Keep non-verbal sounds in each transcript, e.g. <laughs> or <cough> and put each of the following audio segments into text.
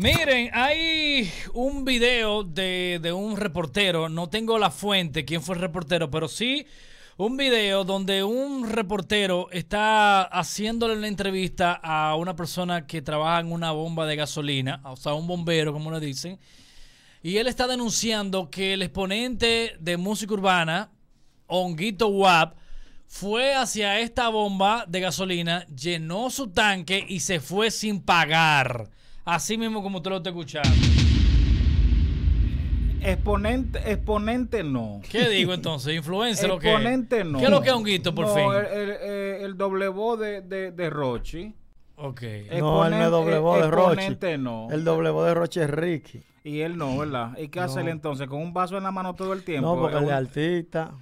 Miren, hay un video de, un reportero, no tengo la fuente, quién fue el reportero, pero sí un video donde un reportero está haciéndole una entrevista a una persona que trabaja en una bomba de gasolina, o sea, un bombero, como le dicen, y él está denunciando que el exponente de música urbana, Honguito Wap, fue hacia esta bomba de gasolina, llenó su tanque y se fue sin pagar así mismo como tú lo está escuchando. Exponente, no. ¿Qué digo <laughs> entonces? Influencer lo que. Exponente no. ¿Qué es lo que es un guito por fin? El, el, eh, doble voz de, de, Rochi. Ok. no, el doble voz de Rochi. no. El doble voz de Rochi es Ricky. Y él no, ¿verdad? ¿Y qué hace él entonces? ¿Con un vaso en la mano todo el tiempo? No, porque eh, él es artista.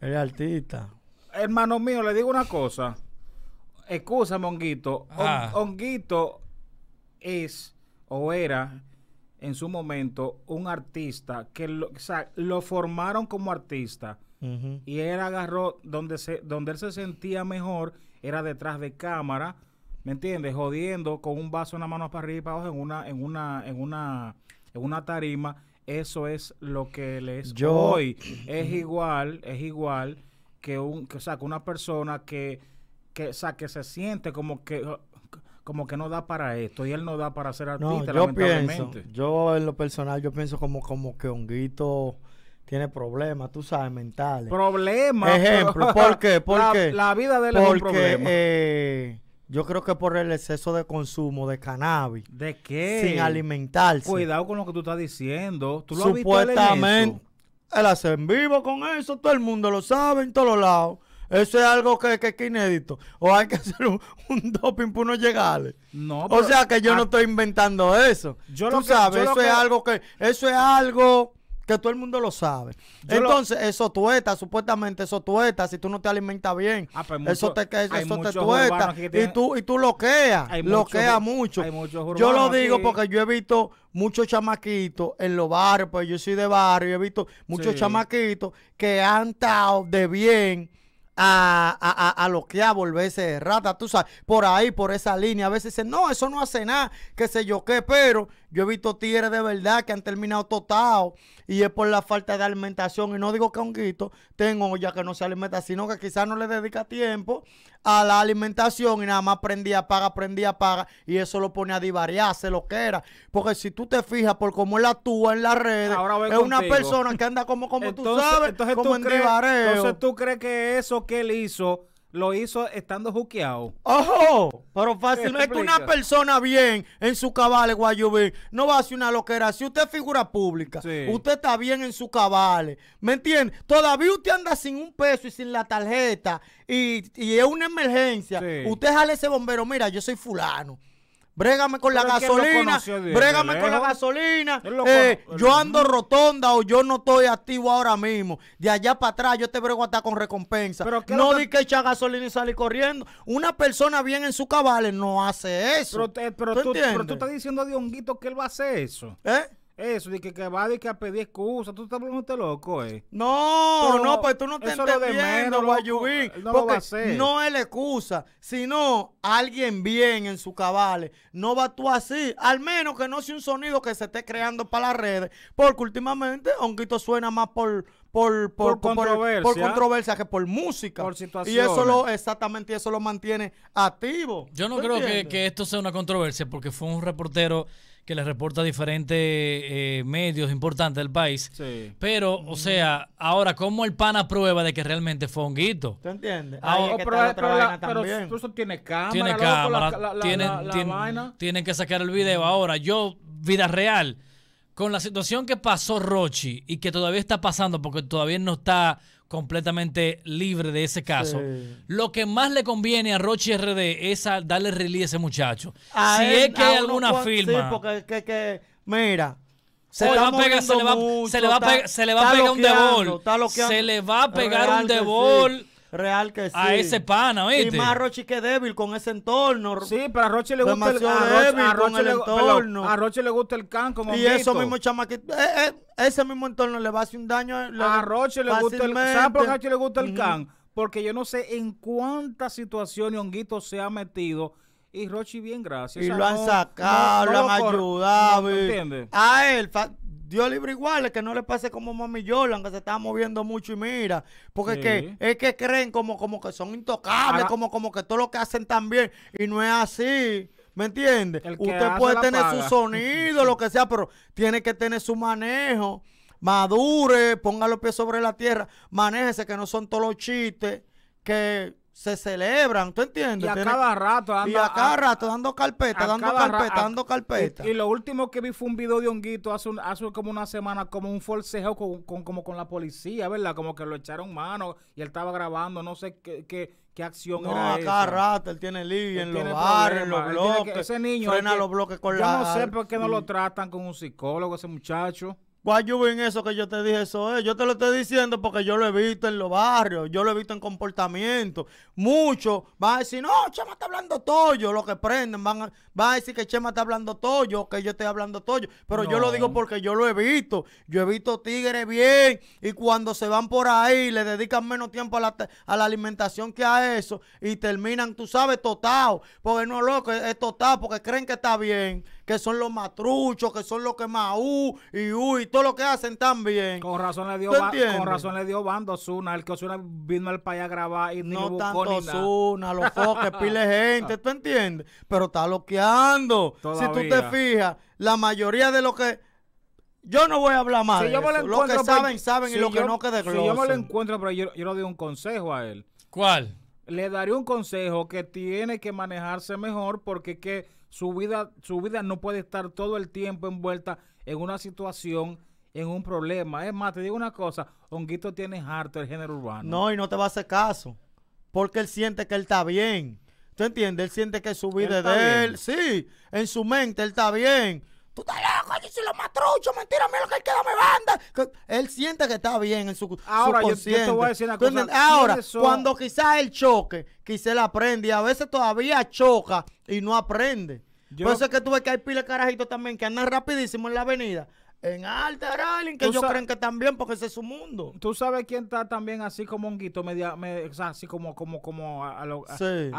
Él es artista. Hermano mío, le digo una cosa. Escúchame, Honguito. Ah. Honguito es o era en su momento un artista que lo, lo formaron como artista y él agarró donde se donde él se sentía mejor era detrás de cámara ¿me entiendes? jodiendo con un vaso en la mano para arriba y para abajo en una en una en una en una tarima eso es lo que le es Yo... hoy es igual es igual que un una persona que que se siente como que como que no da para esto y él no da para ser artista, yo Pienso, yo en lo personal, yo pienso como, como que Honguito tiene problemas, tú sabes, mentales. Problemas. Ejemplo, ¿por qué? ¿Por <laughs> la, vida de él es un problema. Eh, yo creo que por el exceso de consumo de cannabis. ¿De qué? Sin alimentarse. Cuidado con lo que tú estás diciendo. ¿Tú lo Supuestamente, has visto él hace en vivo con eso, todo el mundo lo sabe en todos lados. Eso es algo que, es inédito. O hay que <laughs> hacer un, doping para uno llegarle. No, o sea que yo no estoy inventando eso. Tú sabes, eso es algo que, eso es algo que todo el mundo lo sabe. Entonces, eso tueta, supuestamente eso tueta, si tú no te alimentas bien, ah, pues eso te, eso tueta y tú y tú loqueas, loqueas mucho. yo lo digo porque yo he visto muchos chamaquitos en los barrios, pues yo soy de barrio, he visto muchos chamaquitos que han estado de bien a, a, lo que a volverse rata, tú sabes, por ahí, por esa línea. A veces dicen, no, eso no hace nada, qué sé yo qué, pero yo he visto tigres de verdad que han terminado totados y es por la falta de alimentación. Y no digo que un grito tengo ya que no se alimenta, sino que quizás no le dedica tiempo a la alimentación y nada más prendía, paga, prendía, paga. Y eso lo pone a divariarse, lo que era. Porque si tú te fijas por cómo él actúa en las redes, es una persona que anda como, como tú sabes, entonces como en crees, Entonces tú crees que eso que él hizo lo hizo estando juqueado. ¡Ojo! Pero fácilmente una persona bien en su cabale, Guayubín, no va a hacer una loquera. Si usted es figura pública, usted está bien en su cabale. ¿Me entiende? Todavía usted anda sin un peso y sin la tarjeta y, es una emergencia. Usted jale ese bombero, mira, yo soy fulano brégame con la gasolina, brégame con la gasolina, eh, yo ando rotonda o yo no estoy activo ahora mismo, de allá para atrás yo te brego hasta con recompensa. no di que echa gasolina y salir corriendo. Una persona bien en su cabales no hace eso. Pero, eh, ¿Tú, estás diciendo a Dionguito que él va a hacer eso. ¿Eh? Eso, de que, va que a pedir excusa. Tú estás loco, eh. No, no, pues tú no te entendiendo, No lo va No es la excusa, sino alguien bien en su cabales. No va tú así. Al menos que no sea un sonido que se esté creando para las redes. Porque últimamente, Honguito suena más por por, por, por, controversia. que por música. Por Y eso lo, exactamente, eso lo mantiene activo. Yo no creo que, que, esto sea una controversia porque fue un reportero que le reporta diferentes eh, medios importantes del país. Sí. Pero, o sea, ahora, ¿cómo el pana prueba de que realmente fue guito? ¿Te entiendes? Ahora, pero, pero, eso tiene cámara. Tiene cámara, la, la, tienen, tienen que sacar el video. Ahora, yo, vida real, con la situación que pasó Rochi y que todavía está pasando porque todavía no está completamente libre de ese caso. Lo que más le conviene a Rochi RD es darle release a ese muchacho. si es que hay alguna firma. porque que, que, mira. Se, le va a pegar, se, le va, a pegar un debol. Se le va a pegar un debol Real que sí. A ese pana, ¿viste? Y más Rochi que débil con ese entorno. Sí, pero a Rochi le gusta el, a a el entorno. a Rochi le gusta el can como Y eso mismo chamaquito. Eh, eh, ese mismo entorno le va a hacer un daño. Eh, a Rochi le gusta el a Rochi le gusta el mm. can? Porque yo no sé en cuántas situaciones Honguito se ha metido. Y Rochi, bien, gracias. Y lo han sacado, lo, lo han ayudado. ¿Entiendes? A él, Dios libre igual, que no le pase como Mami Yola, que se está moviendo mucho y mira. Porque es, que, es que creen como, como que son intocables, como, como que todo lo que hacen también y no es así. ¿Me entiende? Usted puede tener su sonido, lo que sea, pero tiene que tener su manejo. Madure, ponga los pies sobre la tierra, manéjese, que no son todos los chistes que se celebran, ¿tú entiendes? Y a cada rato Y a cada rato dando carpeta, dando carpeta, dando carpeta. Y, lo último que vi fue un video de Honguito hace, hace como una semana, como un forcejeo con, como con la policía, ¿verdad? Como que lo echaron mano y él estaba grabando, no sé qué, qué, qué acción no, era a cada rato, él tiene lío en los bares, en los bloques. ese niño... Frena los bloques con la... Yo no sé por qué no lo tratan con un psicólogo ese muchacho en eso que yo te dije, eso es. Yo te lo estoy diciendo porque yo lo he visto en los barrios, yo lo he visto en comportamiento. Muchos van a decir, no, Chema está hablando toyo, lo que prenden, van a, decir que Chema está hablando toyo, que yo estoy hablando toyo. Pero yo lo digo porque yo lo he visto. Yo he visto tigres bien y cuando se van por ahí le dedican menos tiempo a la, a la alimentación que a eso y terminan, tú sabes, total. Porque no, loco, es, es total porque creen que está bien, que son los matruchos, que son los que más uh y uy. y todo lo que hacen también. Con razón le dio, bando con razón bando Osuna. El que Osuna vino al país a grabar y no ni tanto Osuna, los <laughs> foques, pile gente, ¿tú entiendes? Pero está bloqueando. Si tú te fijas, la mayoría de lo que. Yo no voy a hablar mal Si yo lo, encuentro, que pues, saben, saben y lo que no que desglosen. yo me lo encuentro, pero yo, yo le doy un consejo a él. ¿Cuál? Le daré un consejo que tiene que manejarse mejor porque que su vida, su vida no puede estar todo el tiempo envuelta en una situación en un problema. Es más, te digo una cosa, Honguito tiene harto el género urbano. No, y no te va a hacer caso, porque él siente que él está bien. ¿Tú entiendes? Él siente que su vida es de él. Sí, en su mente él está bien. Tú estás loco, yo soy lo más mentira, mira lo que él queda, me banda. él siente que está bien en su Ahora, yo, yo, te voy a decir una cosa. Ahora, cuando quizás él choque, quizás él aprende y a veces todavía choca y no aprende. Yo Por eso es que tú ves que hay pila carajitos también que andan rapidísimo en la avenida. En alta rally, que ellos creen que también, porque ese es su mundo. Tú sabes quién está también así como honguito? media, así como, como, como a, a, sí.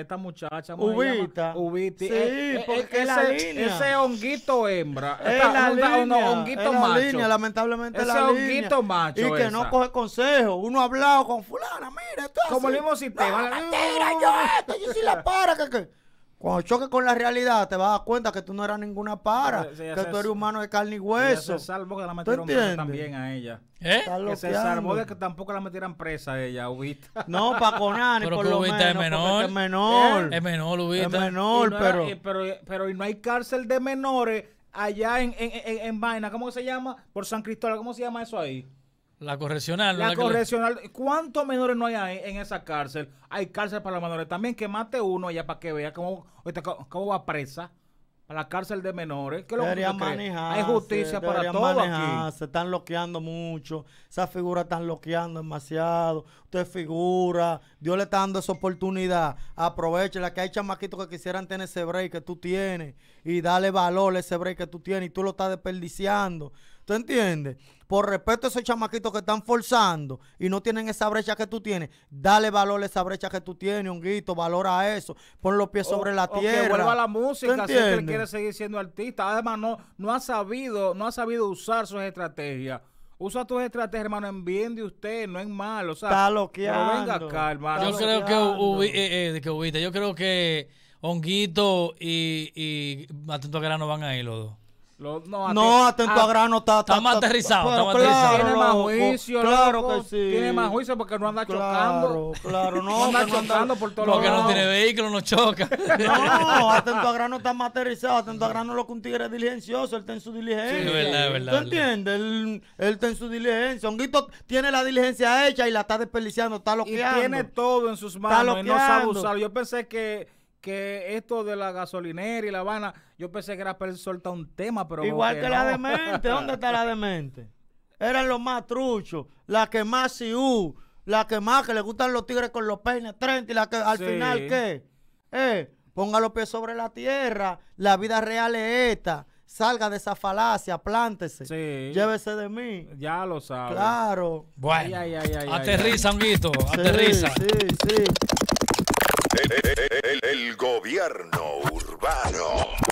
esta muchacha. Ubita. Ubita. Sí, eh, eh, porque es eh, la ese, línea. ese honguito hembra. Es la honguito es macho. La línea, lamentablemente ese honguito macho. Y que no coge consejo. Uno ha hablado con fulana, mira, esto Como así. el mismo sistema. No, yo esto, yo sí la para, que, que cuando choques con la realidad, te vas a dar cuenta que tú no eras ninguna para, que tú eres humano de carne y hueso. Se salvó que la metieron presa también a ella. ¿Eh? Que se salvó de que tampoco la metieran presa a ella, Ubita. <laughs> No, para Conani, por lo menos. Es menor. Es menor. Es menor, Ubita. Es menor, pero... pero... Pero y no hay cárcel de menores allá en, en, en, en Vaina, ¿cómo se llama? Por San Cristóbal, ¿cómo se llama eso ahí? La correccional. la, correccional. ¿Cuántos menores no hay ahí en esa cárcel? Hay cárcel para los menores. También que mate uno allá para que vea cómo, cómo va presa. a la cárcel de menores. Que lo Hay justicia para todos aquí. Se están bloqueando mucho. Esas figuras están bloqueando demasiado. Usted figura. Dios le está dando esa oportunidad. la Que hay chamaquitos que quisieran tener ese break que tú tienes. Y dale valor a ese break que tú tienes. Y tú lo estás desperdiciando. ¿Tú entiendes? Por respeto a esos chamaquitos que están forzando y no tienen esa brecha que tú tienes, dale valor a esa brecha que tú tienes, honguito, valora eso, pon los pies sobre la tierra. Que a la música, si él quiere seguir siendo artista. Además, no, no ha sabido, no ha sabido usar sus estrategias. Usa tus estrategias, hermano, en bien de usted, no en malo. O sea, está venga acá, hermano. Yo creo que, eh, eh, que, yo creo que Honguito y, y Atento no van a ir los dos no, atento, ah, a, grano está, está, más aterrizado. está claro, tiene más juicio. Claro que sí. Tiene más juicio porque no anda chocando. Claro, no. no anda chocando por todo Porque no tiene vehículo, no choca. No, atento a grano está más aterrizado. Atento a grano lo que un tigre es diligencioso. Él está en su diligencia. Sí, verdad, verdad. ¿Tú entiendes? Él, él, está en su diligencia. Honguito tiene la diligencia hecha y la está desperdiciando. Está loqueando. Y tiene todo en sus manos no sabe Yo pensé que que esto de la gasolinera y la Habana, yo pensé que era para soltar un tema, pero. Igual que, la demente, ¿dónde está la demente? Eran los más truchos, la que más siú, la que más que le gustan los tigres con los peines 30 y la que al final, ¿qué? Eh, ponga los pies sobre la tierra, la vida real es esta. Salga de esa falacia, plántese. Llévese de mí. Ya lo sabe. Claro. Bueno. aterriza, Anguito Aterriza. El, gobierno urbano.